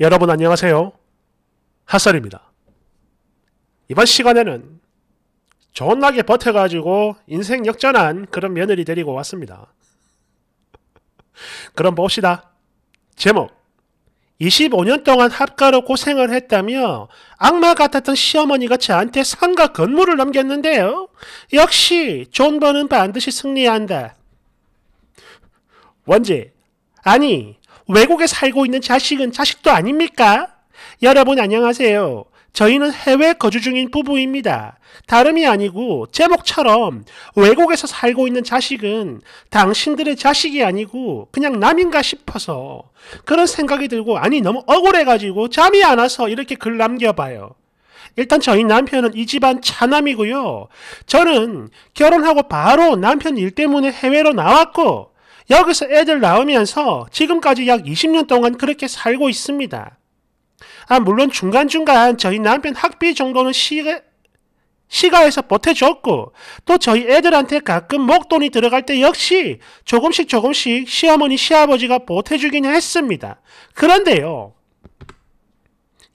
여러분 안녕하세요. 핫설입니다. 이번 시간에는 존나게 버텨가지고 인생 역전한 그런 며느리 데리고 왔습니다. 그럼 봅시다. 제목 25년 동안 합가로 고생을 했다며 악마 같았던 시어머니가 저한테 상가 건물을 넘겼는데요. 역시 존버는 반드시 승리한다. 원지, 아니 외국에 살고 있는 자식은 자식도 아닙니까? 여러분 안녕하세요. 저희는 해외 거주 중인 부부입니다. 다름이 아니고 제목처럼 외국에서 살고 있는 자식은 당신들의 자식이 아니고 그냥 남인가 싶어서 그런 생각이 들고 아니 너무 억울해가지고 잠이 안 와서 이렇게 글 남겨봐요. 일단 저희 남편은 이 집안 차남이고요. 저는 결혼하고 바로 남편 일 때문에 해외로 나왔고 여기서 애들 낳으면서 지금까지 약 20년 동안 그렇게 살고 있습니다. 아, 물론 중간중간 저희 남편 학비 정도는 시가, 시가에서 보태줬고, 또 저희 애들한테 가끔 목돈이 들어갈 때 역시 조금씩 조금씩 시어머니, 시아버지가 보태주긴 했습니다. 그런데요,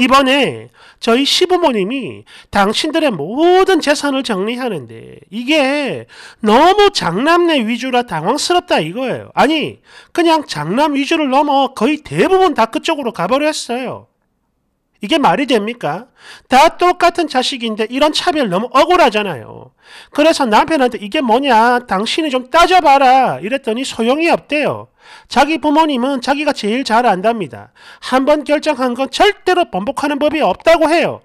이번에 저희 시부모님이 당신들의 모든 재산을 정리하는데 이게 너무 장남네 위주라 당황스럽다 이거예요. 아니 그냥 장남 위주를 넘어 거의 대부분 다 그쪽으로 가버렸어요. 이게 말이 됩니까? 다 똑같은 자식인데 이런 차별 너무 억울하잖아요. 그래서 남편한테 이게 뭐냐 당신이 좀 따져봐라 이랬더니 소용이 없대요. 자기 부모님은 자기가 제일 잘 안답니다. 한번 결정한 건 절대로 번복하는 법이 없다고 해요.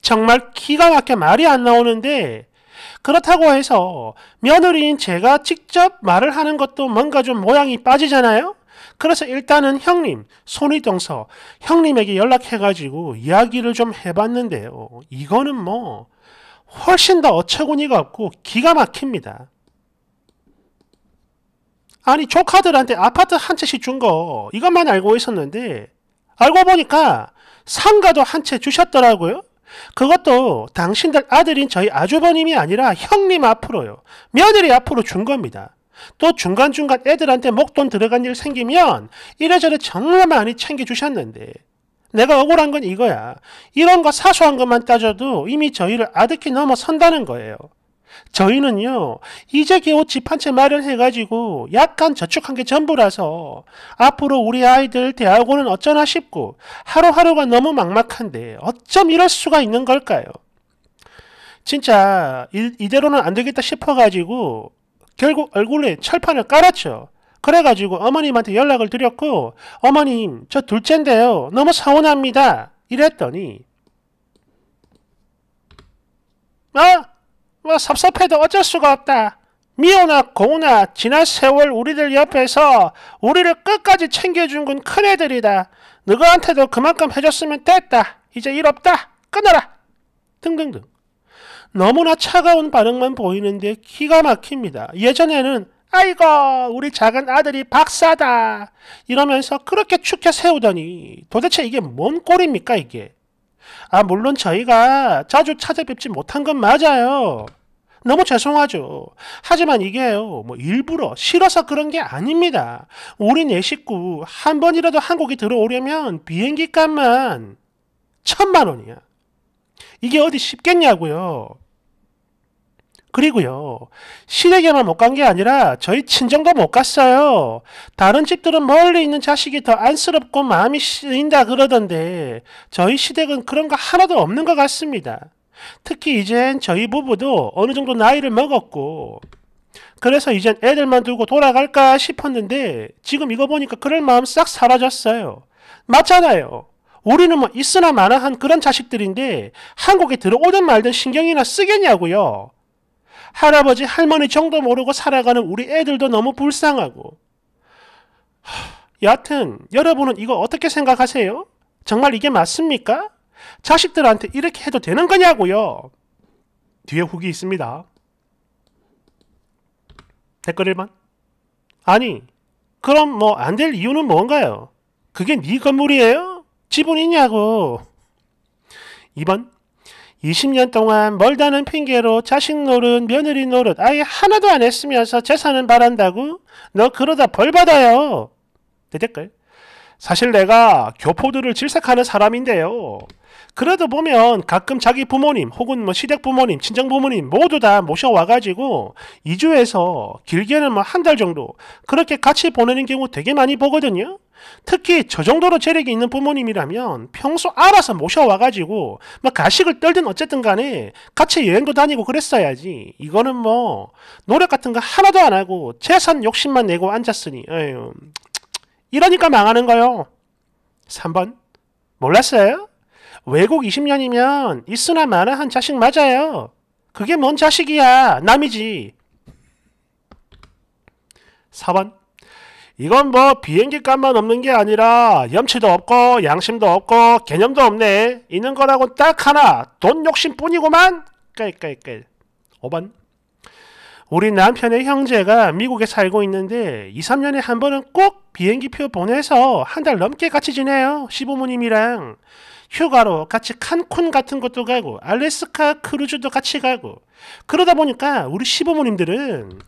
정말 기가 막혀 말이 안 나오는데 그렇다고 해서 며느리인 제가 직접 말을 하는 것도 뭔가 좀 모양이 빠지잖아요? 그래서 일단은 형님, 손희동서, 형님에게 연락해가지고 이야기를 좀 해봤는데요. 이거는 뭐 훨씬 더 어처구니가 없고 기가 막힙니다. 아니 조카들한테 아파트 한 채씩 준 거 이것만 알고 있었는데 알고 보니까 상가도 한 채 주셨더라고요. 그것도 당신들 아들인 저희 아주버님이 아니라 형님 앞으로요. 며느리 앞으로 준 겁니다. 또 중간중간 애들한테 목돈 들어간 일 생기면 이래저래 정말 많이 챙겨주셨는데 내가 억울한 건 이거야. 이런 거 사소한 것만 따져도 이미 저희를 아득히 넘어선다는 거예요. 저희는요, 이제 겨우 집 한 채 마련해가지고 약간 저축한 게 전부라서 앞으로 우리 아이들 대학원은 어쩌나 싶고 하루하루가 너무 막막한데 어쩜 이럴 수가 있는 걸까요? 진짜 이, 이대로는 안 되겠다 싶어가지고 결국 얼굴에 철판을 깔았죠. 그래가지고 어머님한테 연락을 드렸고 어머님 저 둘째인데요. 너무 서운합니다. 이랬더니 아! 뭐 섭섭해도 어쩔 수가 없다. 미호나 고우나 지난 세월 우리들 옆에서 우리를 끝까지 챙겨준 건 큰애들이다. 너희한테도 그만큼 해줬으면 됐다. 이제 일 없다. 끊어라. 등등등. 너무나 차가운 반응만 보이는데 기가 막힙니다. 예전에는 아이고 우리 작은 아들이 박사다 이러면서 그렇게 축켜 세우더니 도대체 이게 뭔 꼴입니까 이게? 아 물론 저희가 자주 찾아뵙지 못한 건 맞아요. 너무 죄송하죠. 하지만 이게요, 뭐 일부러 싫어서 그런 게 아닙니다. 우리 내 네 식구 한 번이라도 한국에 들어오려면 비행기 값만 천만 원이야. 이게 어디 쉽겠냐고요. 그리고요. 시댁에만 못 간 게 아니라 저희 친정도 못 갔어요. 다른 집들은 멀리 있는 자식이 더 안쓰럽고 마음이 쓰인다 그러던데 저희 시댁은 그런 거 하나도 없는 것 같습니다. 특히 이젠 저희 부부도 어느 정도 나이를 먹었고 그래서 이젠 애들만 두고 돌아갈까 싶었는데 지금 이거 보니까 그럴 마음 싹 사라졌어요. 맞잖아요. 우리는 뭐 있으나 마나한 그런 자식들인데 한국에 들어오든 말든 신경이나 쓰겠냐고요. 할아버지 할머니 정도 모르고 살아가는 우리 애들도 너무 불쌍하고. 여하튼 여러분은 이거 어떻게 생각하세요? 정말 이게 맞습니까? 자식들한테 이렇게 해도 되는 거냐고요. 뒤에 후기 있습니다. 댓글 1번. 아니, 그럼 뭐 안 될 이유는 뭔가요? 그게 네 건물이에요? 지분이냐고. 2번 20년 동안 멀다는 핑계로 자식 노릇, 며느리 노릇 아예 하나도 안 했으면서 재산은 바란다고? 너 그러다 벌 받아요. 내 댓글. 사실 내가 교포들을 질색하는 사람인데요. 그래도 보면 가끔 자기 부모님 혹은 뭐 시댁 부모님, 친정 부모님 모두 다 모셔와가지고 2주에서 길게는 뭐 한 달 정도 그렇게 같이 보내는 경우 되게 많이 보거든요. 특히 저 정도로 재력이 있는 부모님이라면 평소 알아서 모셔와가지고 막 뭐 가식을 떨든 어쨌든 간에 같이 여행도 다니고 그랬어야지. 이거는 뭐 노력 같은 거 하나도 안 하고 재산 욕심만 내고 앉았으니 에휴. 이러니까 망하는 거요. 3번 몰랐어요? 외국 20년이면 있으나 마나 한 자식 맞아요. 그게 뭔 자식이야. 남이지. 4번 이건 뭐 비행기 값만 없는 게 아니라 염치도 없고 양심도 없고 개념도 없네. 있는 거라고 딱 하나 돈욕심뿐이구만 깔깔깔. 5번. 우리 남편의 형제가 미국에 살고 있는데 2, 3년에 한 번은 꼭 비행기표 보내서 한 달 넘게 같이 지내요. 시부모님이랑. 휴가로 같이 칸쿤 같은 것도 가고 알래스카 크루즈도 같이 가고 그러다 보니까 우리 시부모님들은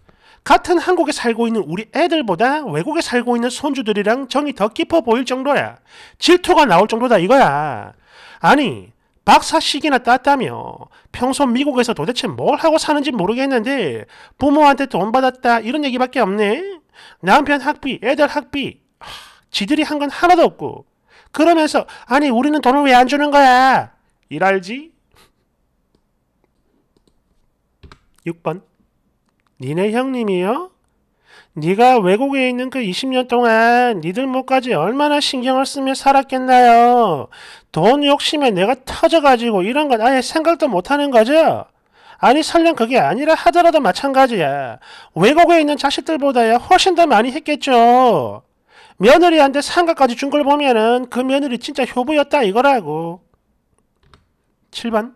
같은 한국에 살고 있는 우리 애들보다 외국에 살고 있는 손주들이랑 정이 더 깊어 보일 정도야. 질투가 나올 정도다 이거야. 아니, 박사식이나 땄다며 평소 미국에서 도대체 뭘 하고 사는지 모르겠는데 부모한테 돈 받았다 이런 얘기밖에 없네. 남편 학비, 애들 학비, 하, 지들이 한 건 하나도 없고 그러면서 아니 우리는 돈을 왜 안 주는 거야? 일할지 6번 니네 형님이요? 니가 외국에 있는 그 20년 동안 니들 목까지 얼마나 신경을 쓰며 살았겠나요? 돈 욕심에 내가 터져가지고 이런 건 아예 생각도 못하는 거죠? 아니 설령 그게 아니라 하더라도 마찬가지야. 외국에 있는 자식들보다야 훨씬 더 많이 했겠죠. 며느리한테 상가까지 준 걸 보면은 그 며느리 진짜 효부였다 이거라고. 7번.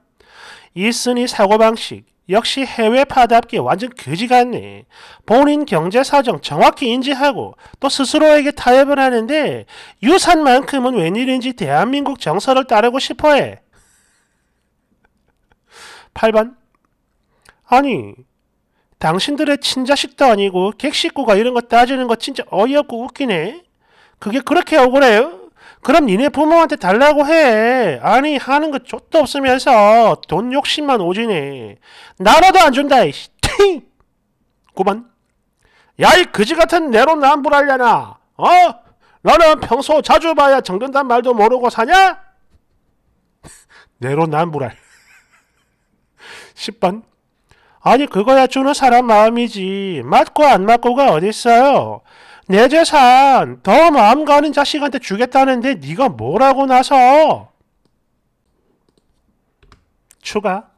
있순니 사고방식, 역시 해외파답게 완전 거지 같네. 본인 경제 사정 정확히 인지하고 또 스스로에게 타협을 하는데 유산만큼은 웬일인지 대한민국 정서를 따르고 싶어해. 8번 아니 당신들의 친자식도 아니고 객식구가 이런 거 따지는 거 진짜 어이없고 웃기네. 그게 그렇게 억울해요? 그럼 니네 부모한테 달라고 해. 아니 하는 거 좆도 없으면서 돈 욕심만 오지네. 나라도 안 준다. 이씨. 9번 야 이 그지 같은 내로남불하려나. 어? 너는 평소 자주 봐야 정근단 말도 모르고 사냐? 내로남불할 10번 아니 그거야 주는 사람 마음이지 맞고 안 맞고가 어딨어요 내 재산 더 마음 가는 자식한테 주겠다는데 네가 뭐라고 나서? 추가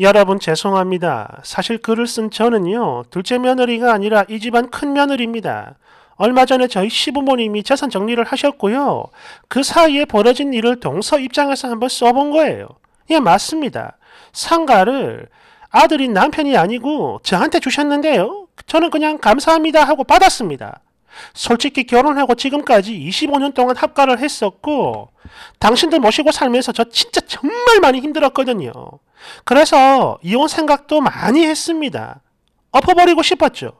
여러분 죄송합니다. 사실 글을 쓴 저는요. 둘째 며느리가 아니라 이 집안 큰 며느리입니다. 얼마 전에 저희 시부모님이 재산 정리를 하셨고요. 그 사이에 벌어진 일을 동서 입장에서 한번 써본 거예요. 예, 맞습니다. 상가를 아들인 남편이 아니고 저한테 주셨는데요. 저는 그냥 감사합니다 하고 받았습니다. 솔직히 결혼하고 지금까지 25년 동안 합가를 했었고 당신들 모시고 살면서 저 진짜 정말 많이 힘들었거든요. 그래서 이혼 생각도 많이 했습니다. 엎어버리고 싶었죠.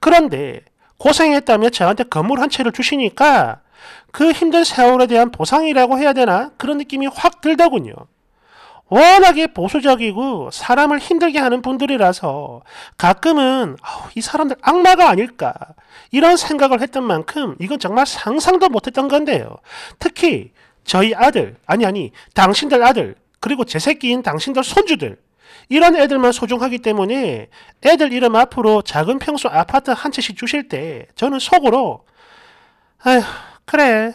그런데 고생했다며 저한테 건물 한 채를 주시니까 그 힘든 세월에 대한 보상이라고 해야 되나 그런 느낌이 확 들더군요. 워낙에 보수적이고 사람을 힘들게 하는 분들이라서 가끔은 어, 이 사람들 악마가 아닐까 이런 생각을 했던 만큼 이건 정말 상상도 못했던 건데요. 특히 저희 아들 아니 아니 당신들 아들 그리고 제 새끼인 당신들 손주들 이런 애들만 소중하기 때문에 애들 이름 앞으로 작은 평수 아파트 한 채씩 주실 때 저는 속으로 아휴 그래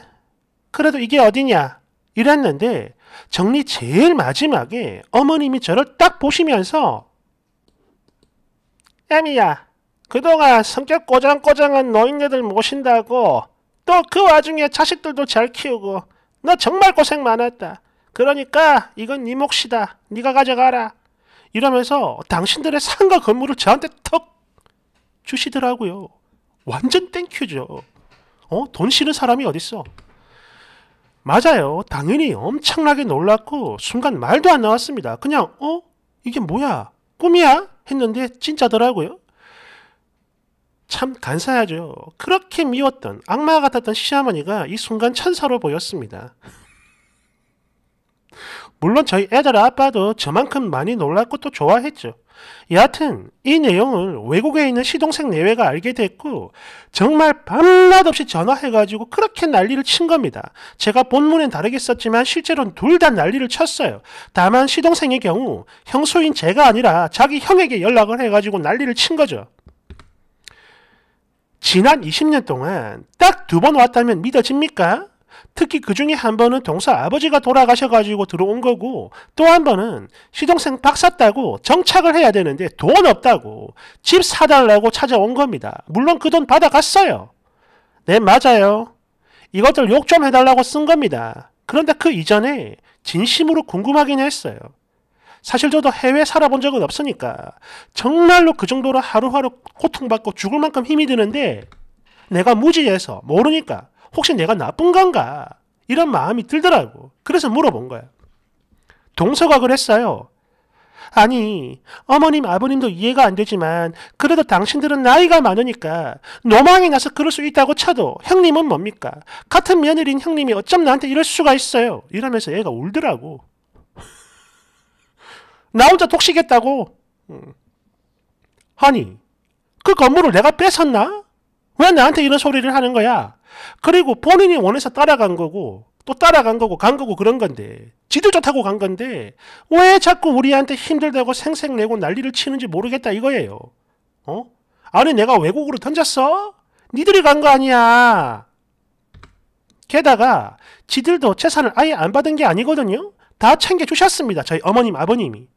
그래도 이게 어디냐 이랬는데 정리 제일 마지막에 어머님이 저를 딱 보시면서 야미야 그동안 성격 꼬장꼬장한 노인네들 모신다고 또 그 와중에 자식들도 잘 키우고 너 정말 고생 많았다. 그러니까 이건 네 몫이다. 네가 가져가라. 이러면서 당신들의 상가 건물을 저한테 턱 주시더라고요. 완전 땡큐죠. 어? 돈 싫은 사람이 어딨어? 맞아요. 당연히 엄청나게 놀랐고 순간 말도 안 나왔습니다. 그냥 어? 이게 뭐야? 꿈이야? 했는데 진짜더라고요. 참 간사하죠. 그렇게 미웠던 악마 같았던 시어머니가 이 순간 천사로 보였습니다. 물론 저희 애들 아빠도 저만큼 많이 놀랐고 또 좋아했죠. 여하튼 이 내용을 외국에 있는 시동생 내외가 알게 됐고 정말 밤낮없이 전화해가지고 그렇게 난리를 친 겁니다. 제가 본문엔 다르게 썼지만 실제로는 둘 다 난리를 쳤어요. 다만 시동생의 경우 형수인 제가 아니라 자기 형에게 연락을 해가지고 난리를 친 거죠. 지난 20년 동안 딱 두 번 왔다면 믿어집니까? 특히 그 중에 한 번은 동서 아버지가 돌아가셔가지고 들어온 거고 또 한 번은 시동생 박사따고 정착을 해야 되는데 돈 없다고 집 사달라고 찾아온 겁니다. 물론 그 돈 받아갔어요. 네 맞아요. 이것들 욕 좀 해달라고 쓴 겁니다. 그런데 그 이전에 진심으로 궁금하긴 했어요. 사실 저도 해외 살아본 적은 없으니까 정말로 그 정도로 하루하루 고통받고 죽을 만큼 힘이 드는데 내가 무지해서 모르니까 혹시 내가 나쁜 건가? 이런 마음이 들더라고. 그래서 물어본 거야. 동서가 그랬어요. 아니, 어머님, 아버님도 이해가 안 되지만, 그래도 당신들은 나이가 많으니까, 노망이 나서 그럴 수 있다고 쳐도, 형님은 뭡니까? 같은 며느리인 형님이 어쩜 나한테 이럴 수가 있어요? 이러면서 애가 울더라고. 나 혼자 독식했다고? 아니, 그 건물을 내가 뺏었나? 왜 나한테 이런 소리를 하는 거야? 그리고 본인이 원해서 따라간 거고 또 따라간 거고 간 거고 그런 건데 지도 좋다고 간 건데 왜 자꾸 우리한테 힘들다고 생색내고 난리를 치는지 모르겠다 이거예요. 어? 아니 내가 외국으로 던졌어? 니들이 간 거 아니야. 게다가 지들도 재산을 아예 안 받은 게 아니거든요. 다 챙겨주셨습니다. 저희 어머님, 아버님이.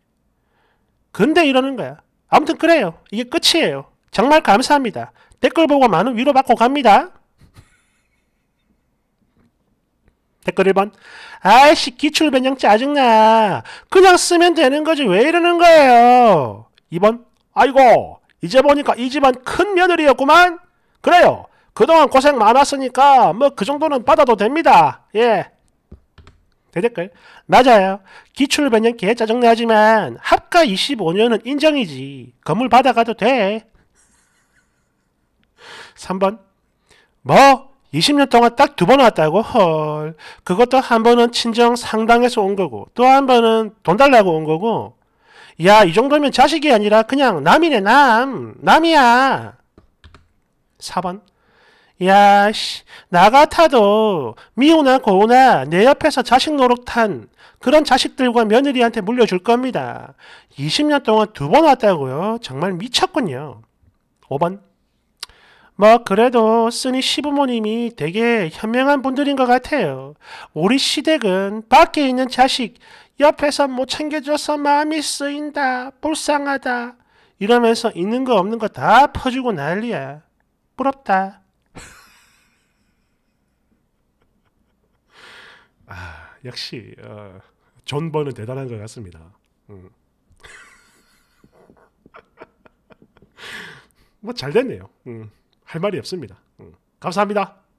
근데 이러는 거야. 아무튼 그래요. 이게 끝이에요. 정말 감사합니다. 댓글 보고 많은 위로받고 갑니다. 댓글 1번 아이씨 기출 변형 짜증나 그냥 쓰면 되는 거지 왜 이러는 거예요 2번 아이고 이제 보니까 이 집안 큰 며느리였구만 그래요 그동안 고생 많았으니까 뭐 그 정도는 받아도 됩니다 예 대댓글 맞아요 기출 변형 개 짜증나지만 합가 25년은 인정이지 건물 받아가도 돼 3번 뭐 20년 동안 딱 두 번 왔다고 헐. 그것도 한 번은 친정 상당에서 온 거고 또 한 번은 돈 달라고 온 거고 야 이 정도면 자식이 아니라 그냥 남이네 남. 남이야. 4번 야, 씨, 나 같아도 미우나 고우나 내 옆에서 자식 노릇한 그런 자식들과 며느리한테 물려줄 겁니다. 20년 동안 두 번 왔다고요? 정말 미쳤군요. 5번. 뭐 그래도 쓰니 시부모님이 되게 현명한 분들인 것 같아요. 우리 시댁은 밖에 있는 자식 옆에서 못 뭐 챙겨줘서 마음이 쓰인다, 불쌍하다 이러면서 있는 거 없는 거 다 퍼주고 난리야. 부럽다. 아, 역시 어, 존 버는 대단한 것 같습니다. 음. 뭐잘 됐네요. 음. 할 말이 없습니다. 음. 감사합니다.